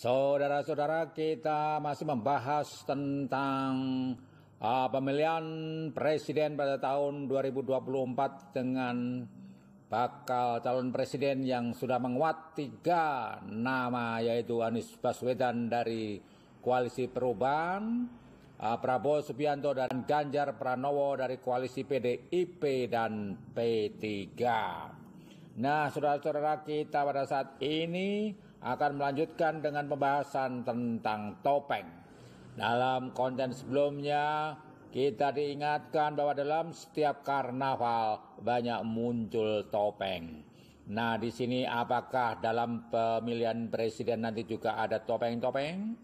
Saudara-saudara kita masih membahas tentang uh, pemilihan presiden pada tahun 2024 dengan bakal calon presiden yang sudah menguat tiga nama yaitu Anies Baswedan dari Koalisi Perubahan, uh, Prabowo Subianto dan Ganjar Pranowo dari Koalisi PDIP dan P3. Nah, saudara-saudara kita pada saat ini akan melanjutkan dengan pembahasan tentang topeng. Dalam konten sebelumnya, kita diingatkan bahwa dalam setiap karnaval banyak muncul topeng. Nah, di sini apakah dalam pemilihan presiden nanti juga ada topeng-topeng?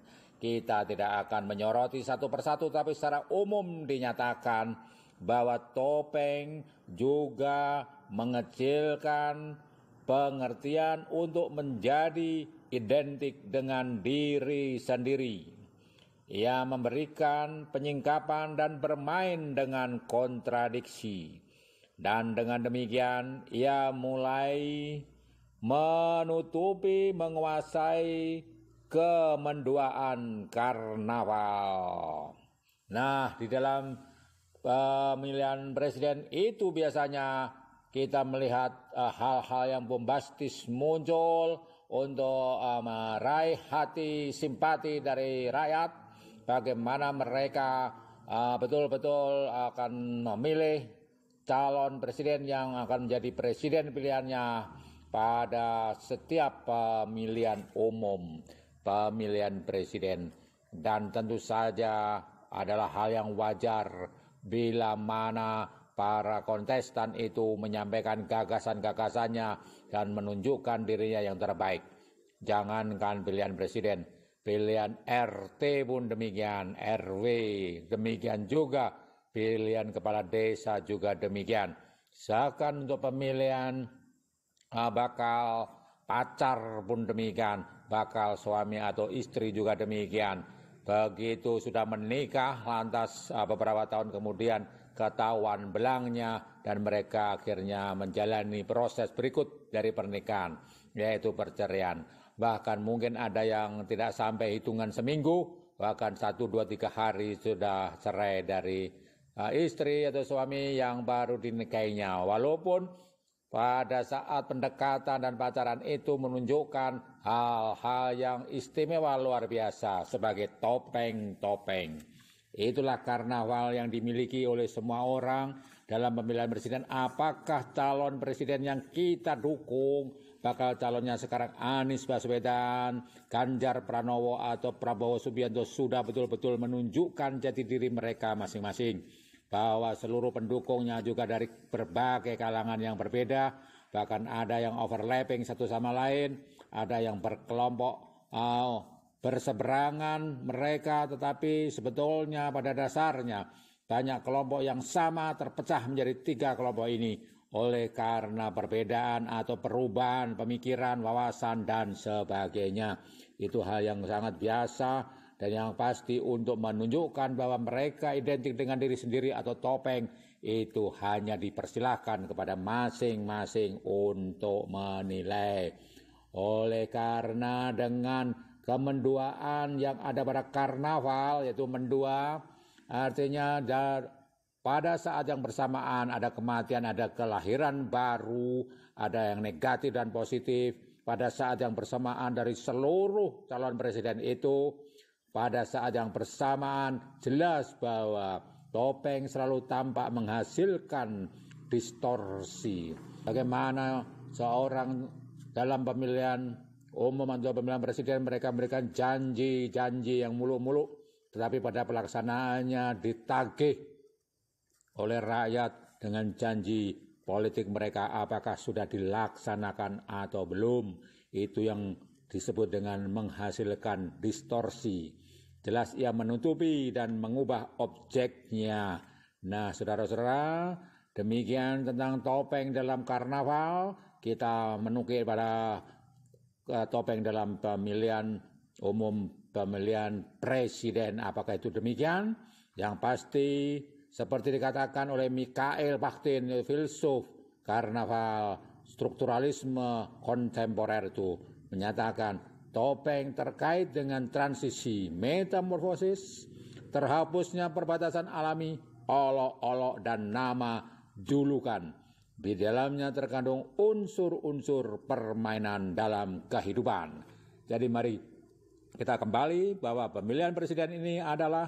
Kita tidak akan menyoroti satu persatu, tapi secara umum dinyatakan bahwa topeng juga mengecilkan pengertian untuk menjadi identik dengan diri sendiri. Ia memberikan penyingkapan dan bermain dengan kontradiksi. Dan dengan demikian ia mulai menutupi menguasai kemenduaan karnaval. Nah, di dalam eh, pemilihan presiden itu biasanya kita melihat eh, hal-hal yang bombastis muncul untuk uh, meraih hati simpati dari rakyat bagaimana mereka eh, betul-betul uh, akan memilih calon presiden yang akan menjadi presiden pilihannya pada setiap pemilihan umum, pemilihan presiden dan tentu saja adalah hal yang wajar bila mana para kontestan itu menyampaikan gagasan-gagasannya dan menunjukkan dirinya yang terbaik. Jangankan pilihan presiden, pilihan RT pun demikian, RW demikian juga, pilihan kepala desa juga demikian. Seakan untuk pemilihan ah, bakal pacar pun demikian, bakal suami atau istri juga demikian. Begitu sudah menikah, lantas ah, beberapa tahun kemudian ketahuan belangnya dan mereka akhirnya menjalani proses berikut dari pernikahan yaitu perceraian bahkan mungkin ada yang tidak sampai hitungan seminggu bahkan satu dua tiga hari sudah cerai dari uh, istri atau suami yang baru dinikahinya walaupun pada saat pendekatan dan pacaran itu menunjukkan hal-hal yang istimewa luar biasa sebagai topeng-topeng. Itulah karnaval yang dimiliki oleh semua orang dalam pemilihan presiden. Apakah calon presiden yang kita dukung bakal calonnya sekarang Anies Baswedan, Ganjar Pranowo atau Prabowo Subianto sudah betul-betul menunjukkan jati diri mereka masing-masing. Bahwa seluruh pendukungnya juga dari berbagai kalangan yang berbeda, bahkan ada yang overlapping satu sama lain, ada yang berkelompok, oh, berseberangan mereka tetapi sebetulnya pada dasarnya banyak kelompok yang sama terpecah menjadi tiga kelompok ini oleh karena perbedaan atau perubahan pemikiran, wawasan, dan sebagainya. Itu hal yang sangat biasa dan yang pasti untuk menunjukkan bahwa mereka identik dengan diri sendiri atau topeng itu hanya dipersilahkan kepada masing-masing untuk menilai. Oleh karena dengan kemenduaan yang ada pada karnaval yaitu mendua artinya pada saat yang bersamaan ada kematian, ada kelahiran baru, ada yang negatif dan positif. Pada saat yang bersamaan dari seluruh calon presiden itu, pada saat yang bersamaan jelas bahwa topeng selalu tampak menghasilkan distorsi. Bagaimana seorang dalam pemilihan umum oh, atau pemilihan presiden mereka memberikan janji-janji yang muluk-muluk tetapi pada pelaksanaannya ditagih oleh rakyat dengan janji politik mereka apakah sudah dilaksanakan atau belum itu yang disebut dengan menghasilkan distorsi jelas ia menutupi dan mengubah objeknya nah saudara-saudara demikian tentang topeng dalam karnaval kita menukil pada Eh, topeng dalam pemilihan umum, pemilihan presiden. Apakah itu demikian? Yang pasti seperti dikatakan oleh Mikael Bakhtin, filsuf karnaval strukturalisme kontemporer itu menyatakan topeng terkait dengan transisi metamorfosis, terhapusnya perbatasan alami, olok-olok dan nama julukan di dalamnya terkandung unsur-unsur permainan dalam kehidupan. Jadi mari kita kembali bahwa pemilihan presiden ini adalah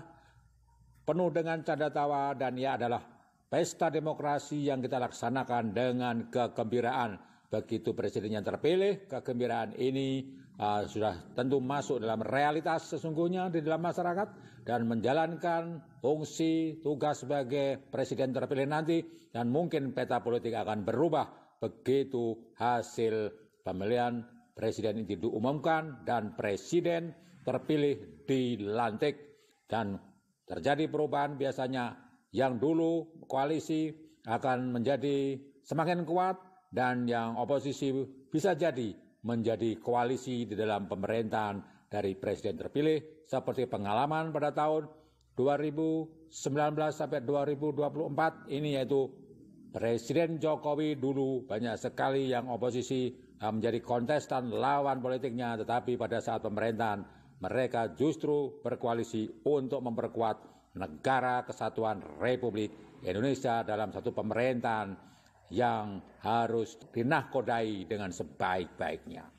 penuh dengan canda tawa dan ia adalah pesta demokrasi yang kita laksanakan dengan kegembiraan begitu presiden yang terpilih, kegembiraan ini uh, sudah tentu masuk dalam realitas sesungguhnya di dalam masyarakat dan menjalankan fungsi tugas sebagai presiden terpilih nanti dan mungkin peta politik akan berubah begitu hasil pemilihan presiden ini diumumkan dan presiden terpilih dilantik dan terjadi perubahan biasanya yang dulu koalisi akan menjadi semakin kuat dan yang oposisi bisa jadi menjadi koalisi di dalam pemerintahan dari presiden terpilih seperti pengalaman pada tahun 2019 sampai 2024 ini yaitu Presiden Jokowi dulu banyak sekali yang oposisi eh, menjadi kontestan lawan politiknya tetapi pada saat pemerintahan mereka justru berkoalisi untuk memperkuat negara kesatuan Republik Indonesia dalam satu pemerintahan yang harus dinahkodai dengan sebaik-baiknya.